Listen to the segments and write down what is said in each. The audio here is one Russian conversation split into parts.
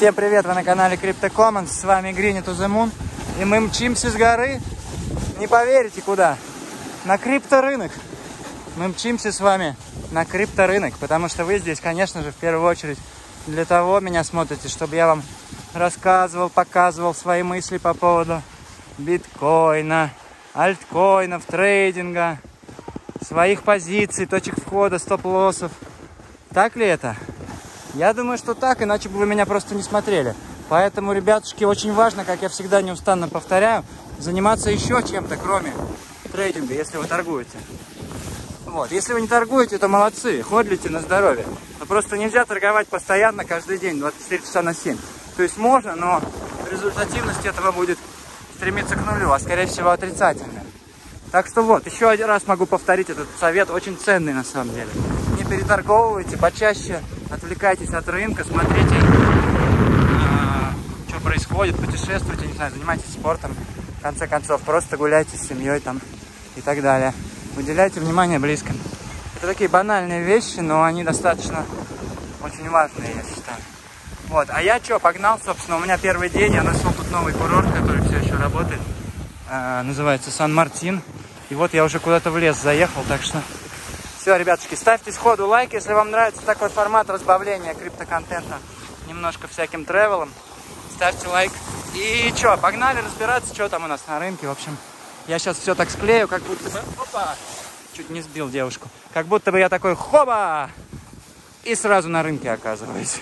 Всем привет, вы на канале Crypto Commons, с вами Green to и мы мчимся с горы, не поверите куда, на крипторынок. Мы мчимся с вами на крипторынок, потому что вы здесь, конечно же, в первую очередь для того меня смотрите, чтобы я вам рассказывал, показывал свои мысли по поводу биткоина, альткоинов, трейдинга, своих позиций, точек входа, стоп-лоссов. Так ли это? Я думаю, что так, иначе бы вы меня просто не смотрели. Поэтому, ребятушки, очень важно, как я всегда неустанно повторяю, заниматься еще чем-то, кроме трейдинга, если вы торгуете. Вот. Если вы не торгуете, то молодцы, ходите на здоровье. Но просто нельзя торговать постоянно, каждый день, 24 часа на 7. То есть можно, но результативность этого будет стремиться к нулю, а скорее всего отрицательная. Так что вот, еще один раз могу повторить этот совет, очень ценный на самом деле. Не переторговывайте, почаще отвлекайтесь от рынка, смотрите, э, что происходит, путешествуйте, не знаю, занимайтесь спортом, в конце концов, просто гуляйте с семьей там и так далее. Уделяйте внимание близким. Это такие банальные вещи, но они достаточно очень важные, я считаю. Вот, а я что, погнал, собственно, у меня первый день, я нашел тут новый курорт, который все еще работает, э, называется Сан-Мартин. И вот я уже куда-то в лес заехал, так что все, ребятушки, ставьте сходу лайк, если вам нравится такой формат разбавления криптоконтента немножко всяким тревелом. Ставьте лайк. И что, погнали разбираться, что там у нас на рынке. В общем, я сейчас все так склею, как будто бы... Опа! Чуть не сбил девушку. Как будто бы я такой хоба! И сразу на рынке оказываюсь.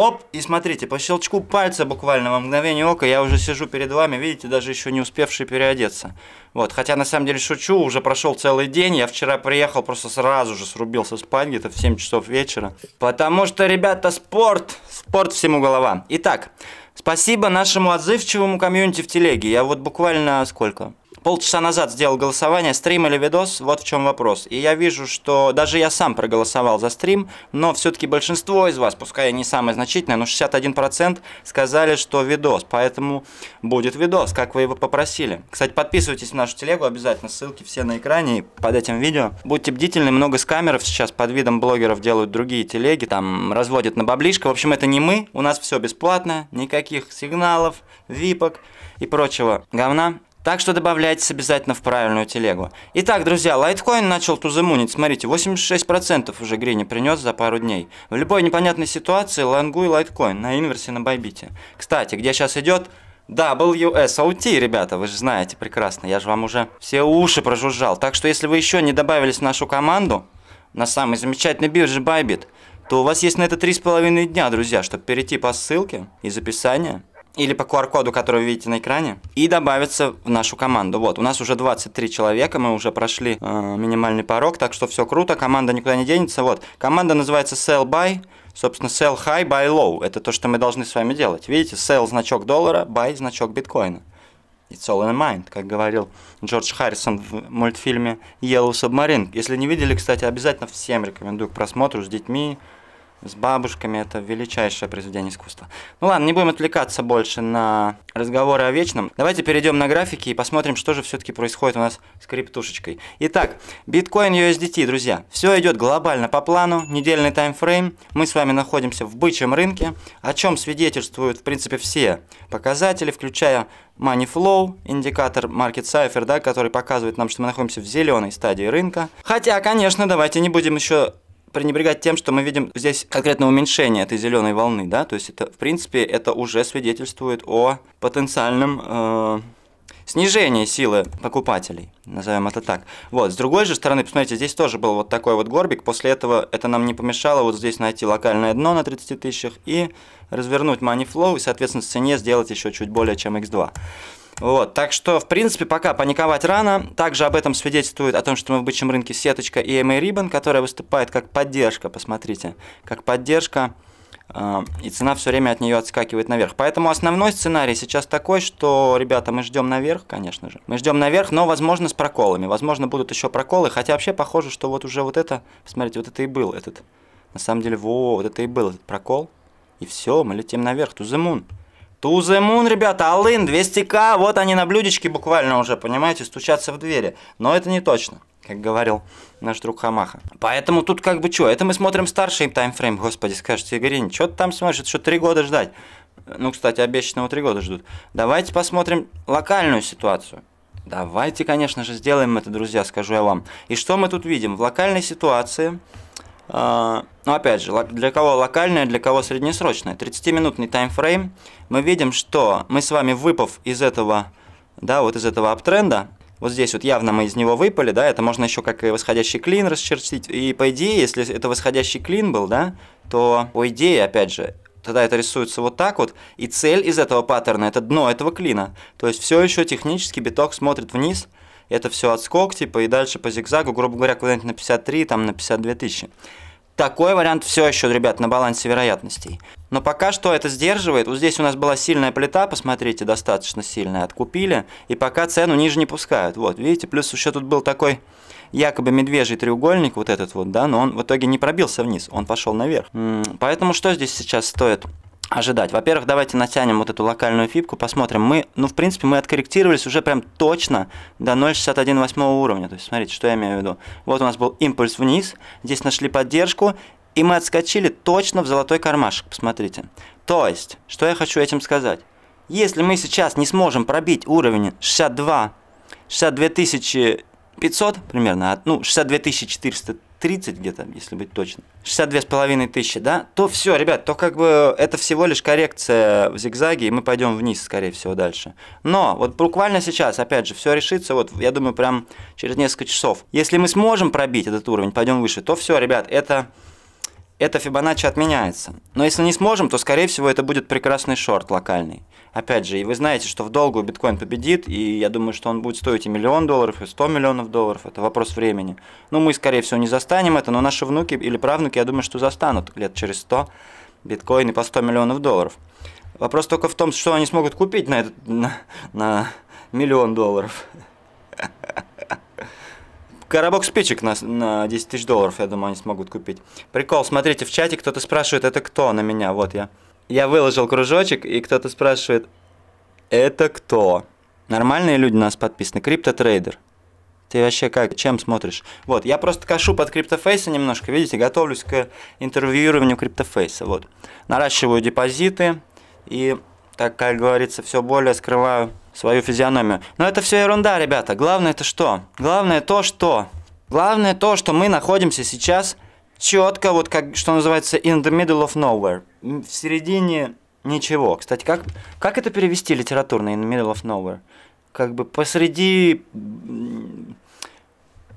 Оп, и смотрите, по щелчку пальца буквально во мгновение ока я уже сижу перед вами, видите, даже еще не успевший переодеться. Вот, хотя на самом деле шучу, уже прошел целый день, я вчера приехал, просто сразу же срубился спать где-то в 7 часов вечера. Потому что, ребята, спорт, спорт всему голова. Итак, спасибо нашему отзывчивому комьюнити в телеге, я вот буквально сколько? полчаса назад сделал голосование, стрим или видос, вот в чем вопрос. И я вижу, что даже я сам проголосовал за стрим, но все-таки большинство из вас, пускай я не самое значительное, но 61% сказали, что видос, поэтому будет видос, как вы его попросили. Кстати, подписывайтесь на нашу телегу обязательно, ссылки все на экране под этим видео. Будьте бдительны, много скамеров сейчас под видом блогеров делают другие телеги, там разводят на баблишко. В общем, это не мы, у нас все бесплатно, никаких сигналов, випок и прочего говна. Так что добавляйтесь обязательно в правильную телегу. Итак, друзья, лайткоин начал тузамунить. Смотрите, 86% уже Грини принес за пару дней. В любой непонятной ситуации лангуй лайткоин на инверсе на байбите. Кстати, где сейчас идет WSOT, ребята, вы же знаете прекрасно, я же вам уже все уши прожужжал. Так что если вы еще не добавились в нашу команду, на самый замечательный бирже байбит, то у вас есть на это 3,5 дня, друзья, чтобы перейти по ссылке из описания или по QR-коду, который вы видите на экране, и добавиться в нашу команду. Вот, у нас уже 23 человека, мы уже прошли э, минимальный порог, так что все круто, команда никуда не денется. Вот, команда называется Sell Buy, собственно, Sell High Buy Low, это то, что мы должны с вами делать. Видите, Sell значок доллара, Buy значок биткоина. It's all in the mind, как говорил Джордж Харрисон в мультфильме Yellow Submarine. Если не видели, кстати, обязательно всем рекомендую к просмотру с детьми, с бабушками. Это величайшее произведение искусства. Ну ладно, не будем отвлекаться больше на разговоры о вечном. Давайте перейдем на графики и посмотрим, что же все-таки происходит у нас с криптушечкой. Итак, биткоин USDT, друзья. Все идет глобально по плану, недельный таймфрейм. Мы с вами находимся в бычьем рынке, о чем свидетельствуют, в принципе, все показатели, включая Money Flow, индикатор Market Cipher, да, который показывает нам, что мы находимся в зеленой стадии рынка. Хотя, конечно, давайте не будем еще пренебрегать тем, что мы видим здесь конкретное уменьшение этой зеленой волны, да, то есть это, в принципе, это уже свидетельствует о потенциальном э, снижении силы покупателей, назовем это так. Вот, с другой же стороны, посмотрите, здесь тоже был вот такой вот горбик, после этого это нам не помешало вот здесь найти локальное дно на 30 тысячах и развернуть money flow и, соответственно, цене сделать еще чуть более, чем x2. Вот, так что, в принципе, пока паниковать рано. Также об этом свидетельствует о том, что мы в бычьем рынке сеточка EMA Ribbon, которая выступает как поддержка, посмотрите, как поддержка, э, и цена все время от нее отскакивает наверх. Поэтому основной сценарий сейчас такой, что, ребята, мы ждем наверх, конечно же. Мы ждем наверх, но, возможно, с проколами. Возможно, будут еще проколы, хотя вообще похоже, что вот уже вот это, посмотрите, вот это и был этот, на самом деле, во, вот это и был этот прокол. И все, мы летим наверх, to the moon. To the moon, ребята, all-in, 200к, вот они на блюдечке буквально уже, понимаете, стучатся в двери. Но это не точно, как говорил наш друг Хамаха. Поэтому тут как бы что, это мы смотрим старший таймфрейм, господи, скажете, Игорь, что ты там смотришь, что три года ждать? Ну, кстати, обещанного три года ждут. Давайте посмотрим локальную ситуацию. Давайте, конечно же, сделаем это, друзья, скажу я вам. И что мы тут видим? В локальной ситуации а, Но ну, опять же, для кого локальное, для кого среднесрочное. 30-минутный таймфрейм. Мы видим, что мы с вами выпав из этого, да, вот из этого аптренда, вот здесь вот явно мы из него выпали, да, это можно еще как и восходящий клин расчертить. И по идее, если это восходящий клин был, да, то по идее, опять же, тогда это рисуется вот так вот, и цель из этого паттерна – это дно этого клина. То есть все еще технически биток смотрит вниз – это все отскок, типа, и дальше по зигзагу, грубо говоря, куда-нибудь на 53, там, на 52 тысячи. Такой вариант все еще, ребят, на балансе вероятностей. Но пока что это сдерживает. Вот здесь у нас была сильная плита, посмотрите, достаточно сильная. Откупили, и пока цену ниже не пускают. Вот, видите, плюс еще тут был такой якобы медвежий треугольник, вот этот вот, да, но он в итоге не пробился вниз, он пошел наверх. Поэтому что здесь сейчас стоит? ожидать. Во-первых, давайте натянем вот эту локальную фибку, посмотрим. Мы, ну, в принципе, мы откорректировались уже прям точно до 0,618 уровня. То есть, смотрите, что я имею в виду. Вот у нас был импульс вниз, здесь нашли поддержку, и мы отскочили точно в золотой кармашек, посмотрите. То есть, что я хочу этим сказать? Если мы сейчас не сможем пробить уровень 62, 62 500 примерно, а, ну, 62 400 30 где-то, если быть точным, 62 с половиной тысячи, да, то все, ребят, то как бы это всего лишь коррекция в зигзаге, и мы пойдем вниз, скорее всего, дальше. Но вот буквально сейчас, опять же, все решится, вот я думаю, прям через несколько часов. Если мы сможем пробить этот уровень, пойдем выше, то все, ребят, это это Фибоначчи отменяется. Но если не сможем, то, скорее всего, это будет прекрасный шорт локальный. Опять же, и вы знаете, что в долгую биткоин победит, и я думаю, что он будет стоить и миллион долларов, и 100 миллионов долларов. Это вопрос времени. Ну, мы, скорее всего, не застанем это, но наши внуки или правнуки, я думаю, что застанут лет через 100 биткоины по 100 миллионов долларов. Вопрос только в том, что они смогут купить на, этот, на, на миллион долларов. Коробок спичек на, на 10 тысяч долларов, я думаю, они смогут купить. Прикол, смотрите, в чате кто-то спрашивает, это кто на меня, вот я. Я выложил кружочек, и кто-то спрашивает, это кто? Нормальные люди у нас подписаны, криптотрейдер. Ты вообще как, чем смотришь? Вот, я просто кашу под криптофейса немножко, видите, готовлюсь к интервьюированию криптофейса, вот. Наращиваю депозиты и, так как говорится, все более скрываю свою физиономию. Но это все ерунда, ребята. Главное это что? Главное то, что... Главное то, что мы находимся сейчас четко, вот как, что называется, in the middle of nowhere. В середине ничего. Кстати, как, как это перевести литературно, in the middle of nowhere? Как бы посреди...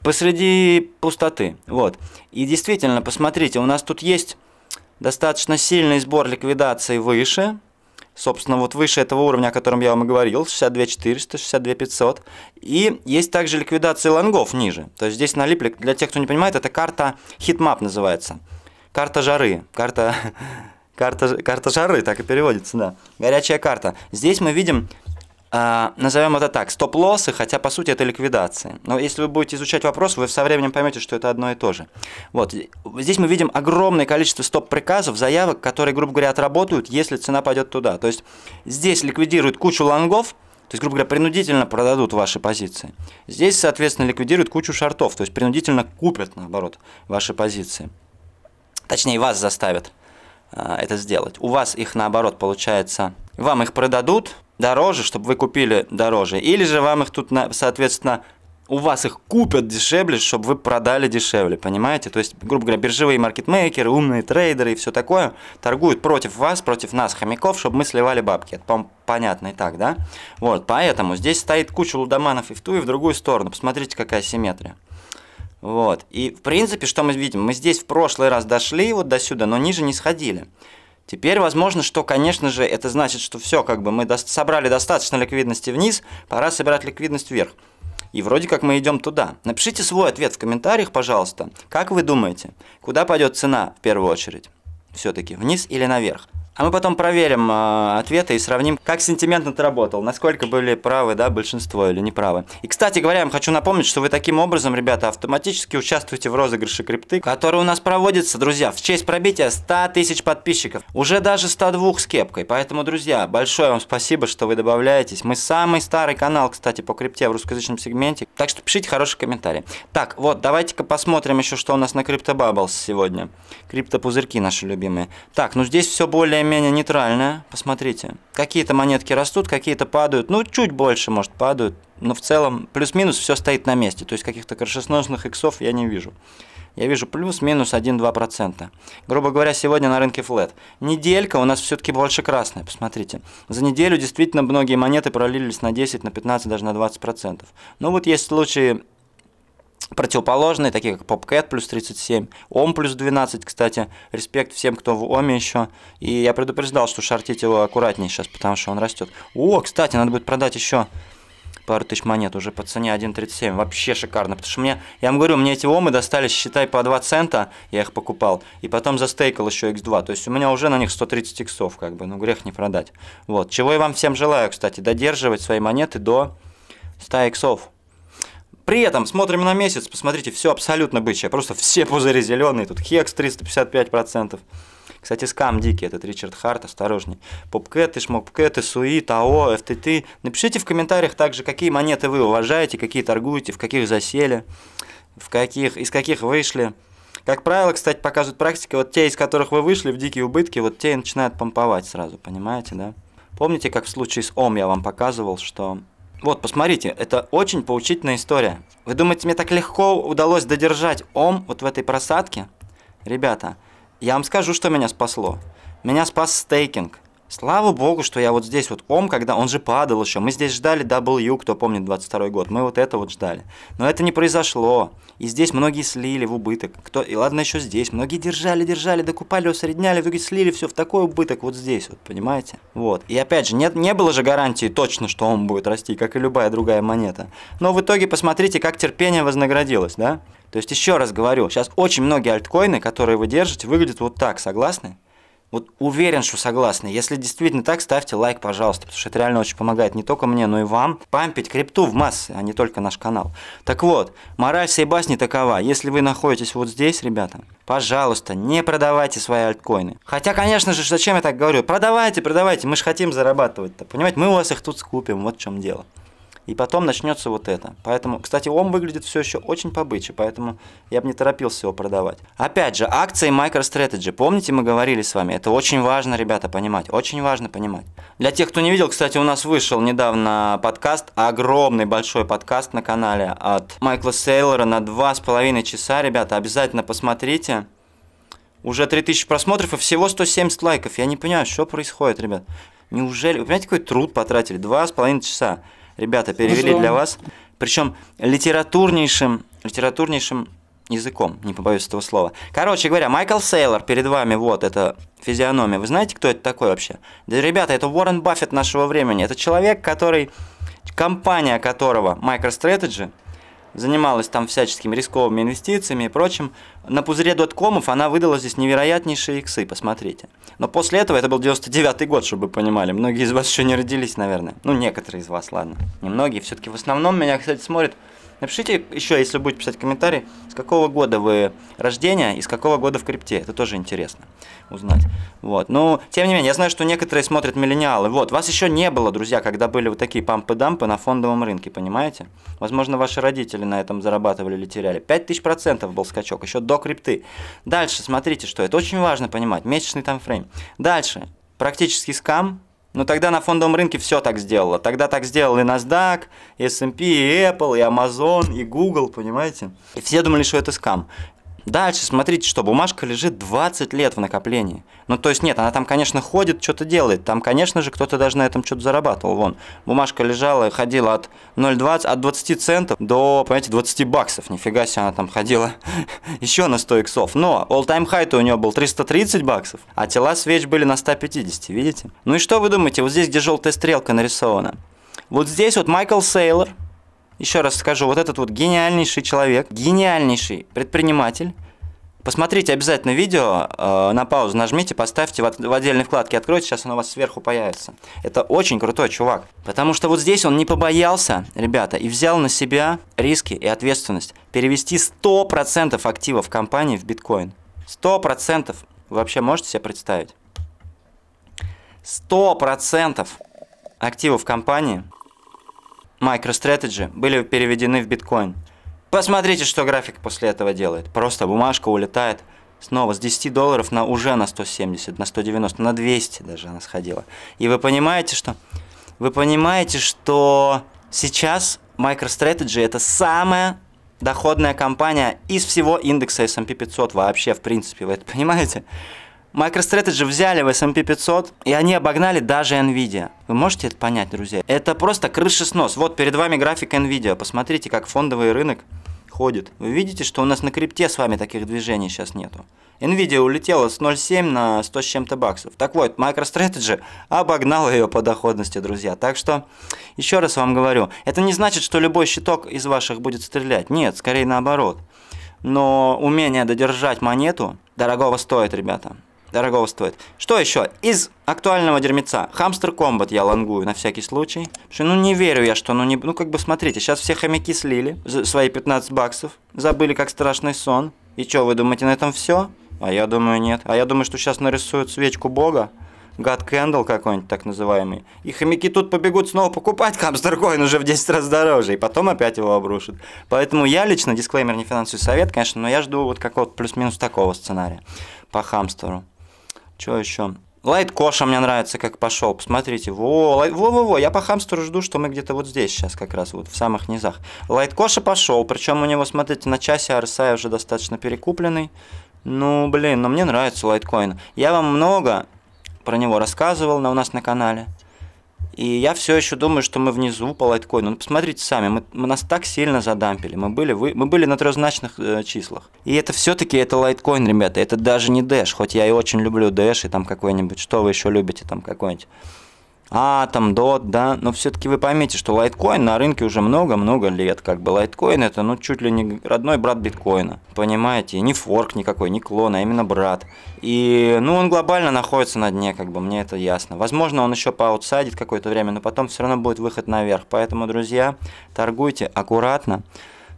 Посреди пустоты. Вот. И действительно, посмотрите, у нас тут есть достаточно сильный сбор ликвидации выше – Собственно, вот выше этого уровня, о котором я вам и говорил, 62 400, 62 500. И есть также ликвидация лонгов ниже. То есть здесь налипли, для тех, кто не понимает, это карта хитмап называется. Карта жары, карта, карта, карта жары, так и переводится, да. Горячая карта. Здесь мы видим а, назовем это так, стоп-лоссы, хотя по сути это ликвидации. Но если вы будете изучать вопрос, вы со временем поймете, что это одно и то же. Вот. Здесь мы видим огромное количество стоп-приказов, заявок, которые, грубо говоря, отработают, если цена пойдет туда. То есть здесь ликвидируют кучу лонгов, то есть, грубо говоря, принудительно продадут ваши позиции. Здесь, соответственно, ликвидируют кучу шортов, то есть принудительно купят, наоборот, ваши позиции. Точнее, вас заставят а, это сделать. У вас их, наоборот, получается, вам их продадут, дороже, чтобы вы купили дороже. Или же вам их тут, соответственно, у вас их купят дешевле, чтобы вы продали дешевле, понимаете? То есть, грубо говоря, биржевые маркетмейкеры, умные трейдеры и все такое торгуют против вас, против нас, хомяков, чтобы мы сливали бабки. Это, по-моему, понятно и так, да? Вот, поэтому здесь стоит куча лудоманов и в ту, и в другую сторону. Посмотрите, какая симметрия. Вот, и в принципе, что мы видим? Мы здесь в прошлый раз дошли вот до сюда, но ниже не сходили. Теперь возможно, что, конечно же, это значит, что все, как бы мы до собрали достаточно ликвидности вниз, пора собирать ликвидность вверх. И вроде как мы идем туда. Напишите свой ответ в комментариях, пожалуйста. Как вы думаете, куда пойдет цена в первую очередь? Все-таки вниз или наверх? А мы потом проверим э, ответы и сравним, как сентимент отработал, насколько были правы, да, большинство или неправы. И, кстати говоря, я вам хочу напомнить, что вы таким образом, ребята, автоматически участвуете в розыгрыше крипты, который у нас проводится, друзья, в честь пробития 100 тысяч подписчиков. Уже даже 102 с кепкой. Поэтому, друзья, большое вам спасибо, что вы добавляетесь. Мы самый старый канал, кстати, по крипте в русскоязычном сегменте. Так что пишите хорошие комментарии. Так, вот, давайте-ка посмотрим еще, что у нас на CryptoBubbles сегодня. Криптопузырьки наши любимые. Так, ну здесь все более более-менее нейтральная. Посмотрите, какие-то монетки растут, какие-то падают. Ну, чуть больше, может, падают. Но в целом плюс-минус все стоит на месте. То есть каких-то крышесносных иксов я не вижу. Я вижу плюс-минус 1-2%. Грубо говоря, сегодня на рынке флет. Неделька у нас все-таки больше красная, посмотрите. За неделю действительно многие монеты пролились на 10, на 15, даже на 20%. Ну вот есть случаи противоположные, такие как PopCat плюс 37, Ом плюс 12, кстати. Респект всем, кто в ОМе еще. И я предупреждал, что шортить его аккуратнее сейчас, потому что он растет. О, кстати, надо будет продать еще пару тысяч монет уже по цене 1.37. Вообще шикарно, потому что мне, я вам говорю, мне эти омы достались, считай, по 2 цента, я их покупал, и потом застейкал еще x2, то есть у меня уже на них 130 иксов, как бы, ну грех не продать. Вот, чего я вам всем желаю, кстати, додерживать свои монеты до 100 иксов. При этом смотрим на месяц, посмотрите, все абсолютно бычье, просто все пузыри зеленые, тут хекс 355%. Кстати, скам дикий, этот Ричард Харт, осторожней. Попкеты, шмопкеты, суи, ТАО, ФТТ. Напишите в комментариях также, какие монеты вы уважаете, какие торгуете, в каких засели, в каких, из каких вышли. Как правило, кстати, показывает практика, вот те, из которых вы вышли в дикие убытки, вот те и начинают помповать сразу, понимаете, да? Помните, как в случае с ОМ я вам показывал, что вот, посмотрите, это очень поучительная история. Вы думаете, мне так легко удалось додержать ом вот в этой просадке? Ребята, я вам скажу, что меня спасло. Меня спас стейкинг. Слава богу, что я вот здесь вот ом, когда он же падал еще. Мы здесь ждали W, кто помнит 22 год. Мы вот это вот ждали. Но это не произошло. И здесь многие слили в убыток. Кто... И ладно еще здесь. Многие держали, держали, докупали, усредняли, в итоге слили все в такой убыток вот здесь вот, понимаете? Вот. И опять же, нет, не было же гарантии точно, что он будет расти, как и любая другая монета. Но в итоге посмотрите, как терпение вознаградилось, да? То есть еще раз говорю, сейчас очень многие альткоины, которые вы держите, выглядят вот так, согласны? Вот уверен, что согласны. Если действительно так, ставьте лайк, пожалуйста, потому что это реально очень помогает не только мне, но и вам пампить крипту в массы, а не только наш канал. Так вот, мораль всей басни такова. Если вы находитесь вот здесь, ребята, пожалуйста, не продавайте свои альткоины. Хотя, конечно же, зачем я так говорю? Продавайте, продавайте, мы же хотим зарабатывать-то, понимаете? Мы у вас их тут скупим, вот в чем дело. И потом начнется вот это. Поэтому, кстати, он выглядит все еще очень побыче, поэтому я бы не торопился его продавать. Опять же, акции MicroStrategy. Помните, мы говорили с вами, это очень важно, ребята, понимать. Очень важно понимать. Для тех, кто не видел, кстати, у нас вышел недавно подкаст, огромный большой подкаст на канале от Майкла Сейлора на 2,5 часа, ребята, обязательно посмотрите. Уже 3000 просмотров и всего 170 лайков. Я не понимаю, что происходит, ребят. Неужели? Вы понимаете, какой труд потратили? Два с половиной часа ребята перевели Хорошо. для вас, причем литературнейшим, литературнейшим языком, не побоюсь этого слова. Короче говоря, Майкл Сейлор перед вами, вот, это физиономия. Вы знаете, кто это такой вообще? Да, ребята, это Уоррен Баффет нашего времени. Это человек, который, компания которого MicroStrategy – занималась там всяческими рисковыми инвестициями и прочим. На пузыре доткомов она выдала здесь невероятнейшие иксы, посмотрите. Но после этого, это был 99-й год, чтобы вы понимали, многие из вас еще не родились, наверное. Ну, некоторые из вас, ладно. Немногие, все-таки в основном меня, кстати, смотрят Напишите еще, если будете писать комментарий, с какого года вы рождения и с какого года в крипте. Это тоже интересно узнать. Вот. Но, ну, тем не менее, я знаю, что некоторые смотрят миллениалы. Вот, вас еще не было, друзья, когда были вот такие пампы-дампы на фондовом рынке, понимаете? Возможно, ваши родители на этом зарабатывали или теряли. 5000% был скачок, еще до крипты. Дальше, смотрите, что это. Очень важно понимать. Месячный таймфрейм. Дальше. Практически скам, но ну, тогда на фондовом рынке все так сделало. Тогда так сделал и NASDAQ, и S&P, и Apple, и Amazon, и Google, понимаете? И все думали, что это скам. Дальше, смотрите, что бумажка лежит 20 лет в накоплении. Ну, то есть, нет, она там, конечно, ходит, что-то делает. Там, конечно же, кто-то даже на этом что-то зарабатывал. Вон, бумажка лежала и ходила от 0,20, от 20 центов до, понимаете, 20 баксов. Нифига себе, она там ходила еще на 100 иксов. Но all-time high-то у нее был 330 баксов, а тела свеч были на 150, видите? Ну и что вы думаете, вот здесь, где желтая стрелка нарисована? Вот здесь вот Майкл Сейлор – еще раз скажу, вот этот вот гениальнейший человек, гениальнейший предприниматель, Посмотрите обязательно видео, э, на паузу нажмите, поставьте в, от, в отдельной вкладке, откройте, сейчас оно у вас сверху появится. Это очень крутой чувак. Потому что вот здесь он не побоялся, ребята, и взял на себя риски и ответственность перевести 100% активов компании в биткоин. 100%! Вы вообще можете себе представить? 100% активов компании MicroStrategy были переведены в биткоин. Посмотрите, что график после этого делает. Просто бумажка улетает снова с 10 долларов на уже на 170, на 190, на 200 даже она сходила. И вы понимаете, что... Вы понимаете, что сейчас MicroStrategy это самая доходная компания из всего индекса S&P 500 вообще, в принципе, вы это понимаете? MicroStrategy взяли в S&P 500, и они обогнали даже NVIDIA. Вы можете это понять, друзья? Это просто крыша крышеснос. Вот перед вами график NVIDIA. Посмотрите, как фондовый рынок ходит. Вы видите, что у нас на крипте с вами таких движений сейчас нету. Nvidia улетела с 0,7 на 100 с чем-то баксов. Так вот, MicroStrategy обогнала ее по доходности, друзья. Так что, еще раз вам говорю, это не значит, что любой щиток из ваших будет стрелять. Нет, скорее наоборот. Но умение додержать монету дорогого стоит, ребята дорого стоит. Что еще? Из актуального дерьмеца. Хамстер комбат я лонгую на всякий случай. Потому что, ну, не верю я, что, ну, не... Ну, как бы, смотрите, сейчас все хомяки слили свои 15 баксов. Забыли, как страшный сон. И что, вы думаете, на этом все? А я думаю, нет. А я думаю, что сейчас нарисуют свечку бога. Гад Кэндл какой-нибудь так называемый. И хомяки тут побегут снова покупать хамстер Хамстеркоин уже в 10 раз дороже, и потом опять его обрушат. Поэтому я лично, дисклеймер, не финансовый совет, конечно, но я жду вот какого-то плюс-минус такого сценария по хамстеру. Что еще? Лайт Коша мне нравится, как пошел. Посмотрите. Во-во-во, я по хамстеру жду, что мы где-то вот здесь сейчас как раз, вот в самых низах. Лайт Коша пошел, причем у него, смотрите, на часе RSI уже достаточно перекупленный. Ну, блин, но мне нравится лайткоин. Я вам много про него рассказывал на, у нас на канале. И я все еще думаю, что мы внизу по лайткоину. Ну, посмотрите сами, мы, мы нас так сильно задампили. Мы были, вы, мы были на трехзначных э, числах. И это все-таки это лайткоин, ребята. Это даже не Dash. Хоть я и очень люблю Dash и там какой-нибудь. Что вы еще любите там какой-нибудь? Атом, DOT, да, но все-таки вы поймите, что лайткоин на рынке уже много-много лет, как бы лайткоин это, ну, чуть ли не родной брат биткоина, понимаете, не форк никакой, не клон, а именно брат. И, ну, он глобально находится на дне, как бы, мне это ясно. Возможно, он еще поаутсайдит какое-то время, но потом все равно будет выход наверх, поэтому, друзья, торгуйте аккуратно,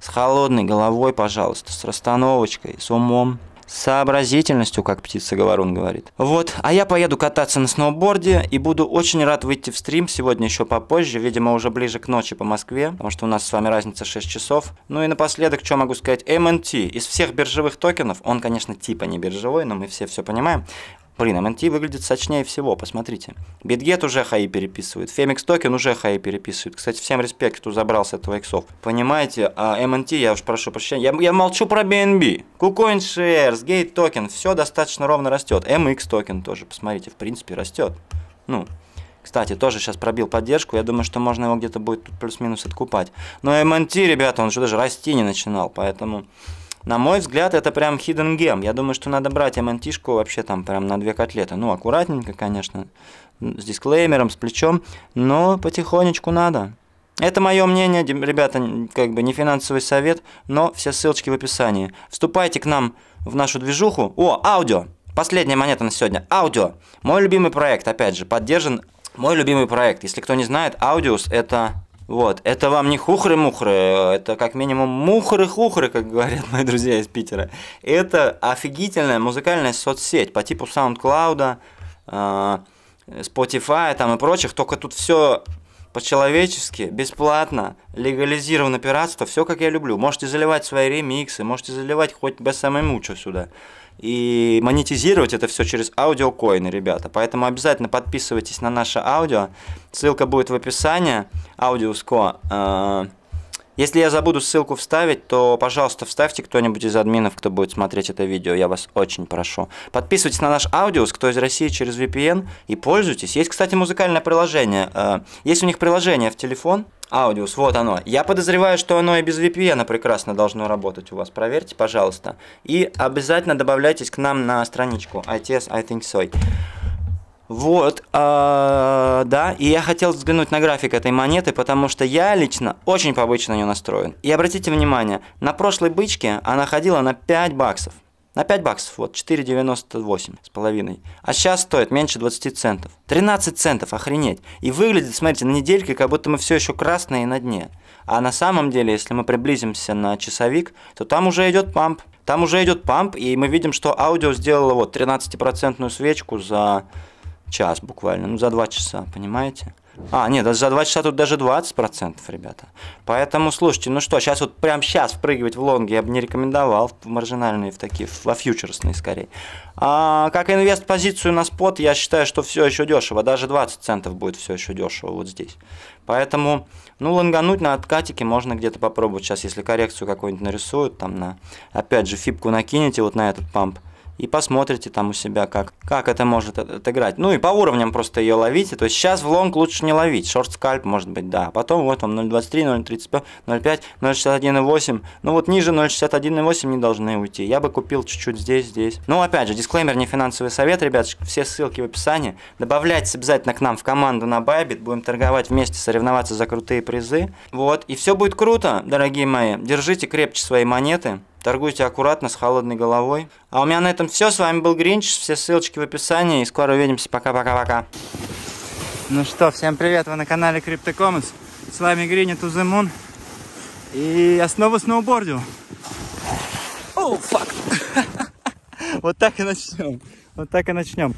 с холодной головой, пожалуйста, с расстановочкой, с умом, сообразительностью, как птица-говорун говорит. Вот, а я поеду кататься на сноуборде и буду очень рад выйти в стрим сегодня еще попозже, видимо, уже ближе к ночи по Москве, потому что у нас с вами разница 6 часов. Ну и напоследок, что могу сказать, MNT из всех биржевых токенов, он, конечно, типа не биржевой, но мы все все понимаем, Блин, MNT выглядит сочнее всего, посмотрите. Bitget уже хаи переписывает, Фемикс Token уже хаи переписывает. Кстати, всем респект, кто забрал этого иксов. Понимаете, а МНТ, я уж прошу прощения, я, я молчу про BNB. KuCoin Shares, Gate Token, все достаточно ровно растет. MX Token тоже, посмотрите, в принципе, растет. Ну, кстати, тоже сейчас пробил поддержку. Я думаю, что можно его где-то будет плюс-минус откупать. Но MNT, ребята, он же даже расти не начинал, поэтому на мой взгляд, это прям hidden gem. Я думаю, что надо брать амантишку вообще там прям на две котлеты. Ну, аккуратненько, конечно, с дисклеймером, с плечом, но потихонечку надо. Это мое мнение, ребята, как бы не финансовый совет, но все ссылочки в описании. Вступайте к нам в нашу движуху. О, аудио! Последняя монета на сегодня. Аудио. Мой любимый проект, опять же, поддержан. Мой любимый проект. Если кто не знает, Аудиус – это вот, это вам не хухры-мухры, это как минимум мухры-хухры, как говорят мои друзья из Питера. Это офигительная музыкальная соцсеть по типу SoundCloud, э, Spotify там и прочих, только тут все по-человечески, бесплатно, легализировано пиратство, все как я люблю. Можете заливать свои ремиксы, можете заливать хоть бы самому что сюда и монетизировать это все через аудиокоины, ребята. Поэтому обязательно подписывайтесь на наше аудио. Ссылка будет в описании. Аудиоско. Э, если я забуду ссылку вставить, то, пожалуйста, вставьте кто-нибудь из админов, кто будет смотреть это видео. Я вас очень прошу. Подписывайтесь на наш аудиус, кто из России через VPN, и пользуйтесь. Есть, кстати, музыкальное приложение. Э, есть у них приложение в телефон. Аудиус, вот оно. Я подозреваю, что оно и без VPN -а прекрасно должно работать у вас. Проверьте, пожалуйста. И обязательно добавляйтесь к нам на страничку ITS I Think So. Вот, э, да, и я хотел взглянуть на график этой монеты, потому что я лично очень по побычно на нее настроен. И обратите внимание, на прошлой бычке она ходила на 5 баксов. На 5 баксов, вот, 4,98 с половиной. А сейчас стоит меньше 20 центов. 13 центов, охренеть. И выглядит, смотрите, на недельке, как будто мы все еще красные на дне. А на самом деле, если мы приблизимся на часовик, то там уже идет памп. Там уже идет памп, и мы видим, что аудио сделало вот 13% свечку за час буквально, ну за два часа, понимаете? А, нет, за два часа тут даже 20%, ребята. Поэтому, слушайте, ну что, сейчас вот прям сейчас впрыгивать в лонги я бы не рекомендовал, в маржинальные, в такие, во фьючерсные скорее. А как инвест-позицию на спот, я считаю, что все еще дешево, даже 20 центов будет все еще дешево вот здесь. Поэтому, ну, лонгануть на откатике можно где-то попробовать сейчас, если коррекцию какую-нибудь нарисуют, там на, опять же, фибку накинете вот на этот памп, и посмотрите там у себя, как, как это может отыграть. Ну и по уровням просто ее ловите. То есть сейчас в лонг лучше не ловить. Шорт скальп может быть, да. Потом вот там 0.23, 0.35, 0.5, 0.61.8. Ну вот ниже 0.61.8 не должны уйти. Я бы купил чуть-чуть здесь, здесь. Ну опять же, дисклеймер не финансовый совет, ребят. Все ссылки в описании. Добавляйтесь обязательно к нам в команду на Bybit. Будем торговать вместе, соревноваться за крутые призы. Вот. И все будет круто, дорогие мои. Держите крепче свои монеты. Торгуйте аккуратно, с холодной головой. А у меня на этом все. С вами был Гринч. Все ссылочки в описании. И скоро увидимся. Пока-пока-пока. Ну что, всем привет. Вы на канале Crypto С вами Гриня Туземун. И я снова сноубордил. Оу, oh, фак. вот так и начнем. Вот так и начнем.